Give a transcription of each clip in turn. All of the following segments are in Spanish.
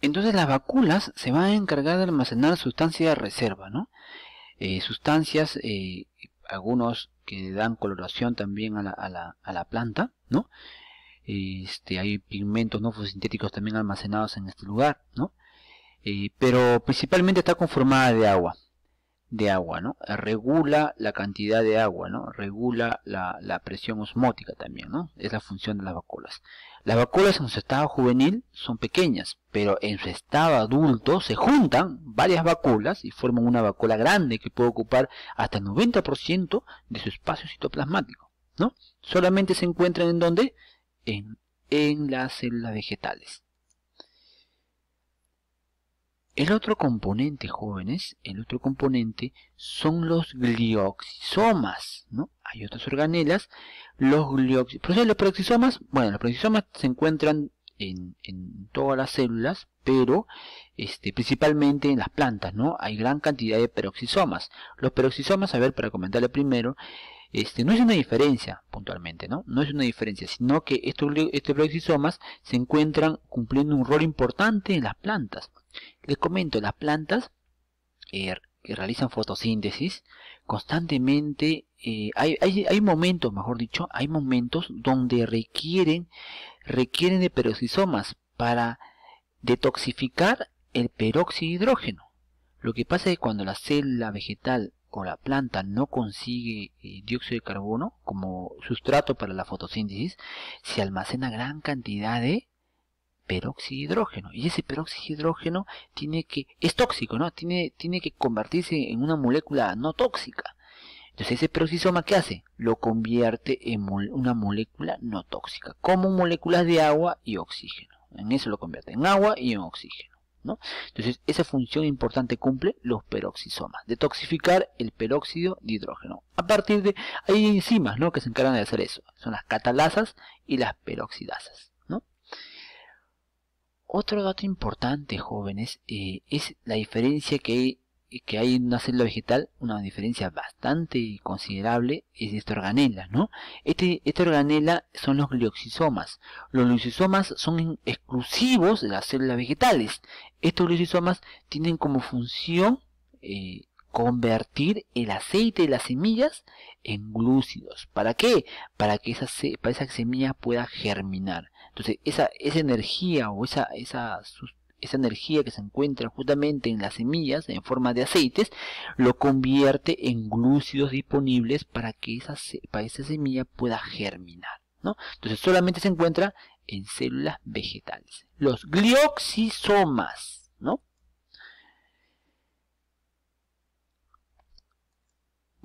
Entonces las vacunas se van a encargar de almacenar sustancias de reserva, ¿no? Eh, sustancias, eh, algunos que dan coloración también a la, planta, ¿no? Este, hay pigmentos no fosintéticos también almacenados en este lugar, ¿no? Eh, pero principalmente está conformada de agua, de agua, ¿no? Eh, regula la cantidad de agua, ¿no? Regula la, presión osmótica también, ¿no? Es la función de las vacuolas. Las vacuolas en su estado juvenil son pequeñas, pero en su estado adulto se juntan varias vacuolas y forman una vacuola grande que puede ocupar hasta el 90% de su espacio citoplasmático, ¿no? Solamente se encuentran en donde? en las células vegetales. El otro componente, jóvenes, el otro componente son los glioxisomas, ¿no? Hay otras organelas, los glioxisomas. los peroxisomas, bueno, los peroxisomas se encuentran en, todas las células, pero este, principalmente en las plantas, ¿no? Hay gran cantidad de peroxisomas. Los peroxisomas, a ver, para comentarle primero, este, no es una diferencia puntualmente, ¿no? No es una diferencia, sino que estos, estos peroxisomas se encuentran cumpliendo un rol importante en las plantas. Les comento, las plantas eh, que realizan fotosíntesis constantemente, eh, hay, momentos, mejor dicho, hay momentos donde requieren, requieren de peroxisomas para detoxificar el peróxido de hidrógeno. Lo que pasa es que cuando la célula vegetal o la planta no consigue eh, dióxido de carbono como sustrato para la fotosíntesis, se almacena gran cantidad de peróxido de hidrógeno y ese peróxido de hidrógeno tiene que es tóxico no tiene tiene que convertirse en una molécula no tóxica entonces ese peroxisoma qué hace lo convierte en una molécula no tóxica como moléculas de agua y oxígeno en eso lo convierte en agua y en oxígeno entonces esa función importante cumple los peroxisomas detoxificar el peróxido de hidrógeno a partir de hay enzimas no que se encargan de hacer eso son las catalasas y las peroxidasas otro dato importante, jóvenes, eh, es la diferencia que hay, que hay en una célula vegetal, una diferencia bastante considerable, es esta organela, ¿no? Este, esta organela son los glioxisomas. Los glioxisomas son exclusivos de las células vegetales. Estos glioxisomas tienen como función eh, convertir el aceite de las semillas en glúcidos. ¿Para qué? Para que esa semilla pueda germinar. Entonces, esa, esa energía o esa, esa, energía que se encuentra justamente en las semillas en forma de aceites, lo convierte en glúcidos disponibles para que esa, para esa semilla pueda germinar. ¿no? Entonces, solamente se encuentra en células vegetales. Los glioxisomas, ¿no?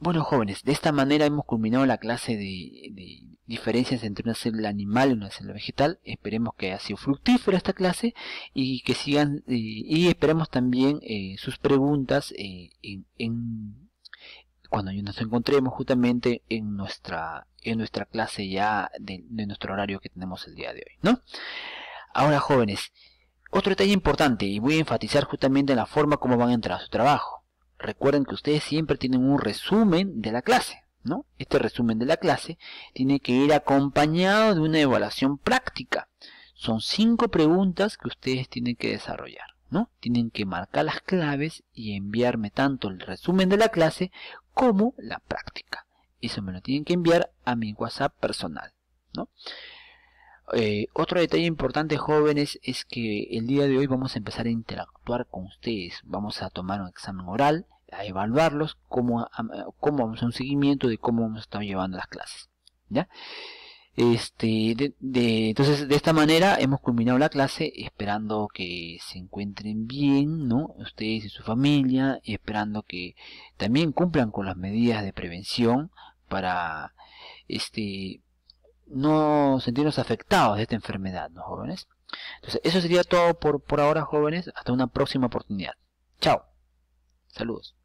Bueno jóvenes, de esta manera hemos culminado la clase de, diferencias entre una célula animal y una célula vegetal. Esperemos que haya sido fructífera esta clase y que sigan y esperemos también eh, sus preguntas eh, cuando nos encontremos justamente en nuestra en nuestra clase ya de, nuestro horario que tenemos el día de hoy, ¿no? Ahora jóvenes, otro detalle importante y voy a enfatizar justamente en la forma como van a entrar a su trabajo recuerden que ustedes siempre tienen un resumen de la clase. ¿No? Este resumen de la clase tiene que ir acompañado de una evaluación práctica. Son cinco preguntas que ustedes tienen que desarrollar. ¿no? Tienen que marcar las claves y enviarme tanto el resumen de la clase como la práctica. Eso me lo tienen que enviar a mi WhatsApp personal. ¿no? Eh, otro detalle importante jóvenes es que el día de hoy vamos a empezar a interactuar con ustedes. Vamos a tomar un examen oral, a evaluarlos, cómo, cómo vamos a un seguimiento de cómo hemos estado llevando las clases. ¿ya? Este, de, entonces, de esta manera hemos culminado la clase, esperando que se encuentren bien, ¿no? Ustedes y su familia, esperando que también cumplan con las medidas de prevención para, este, no sentirnos afectados de esta enfermedad, ¿no, jóvenes? Entonces, eso sería todo por, por ahora, jóvenes. Hasta una próxima oportunidad. Chao. Saludos.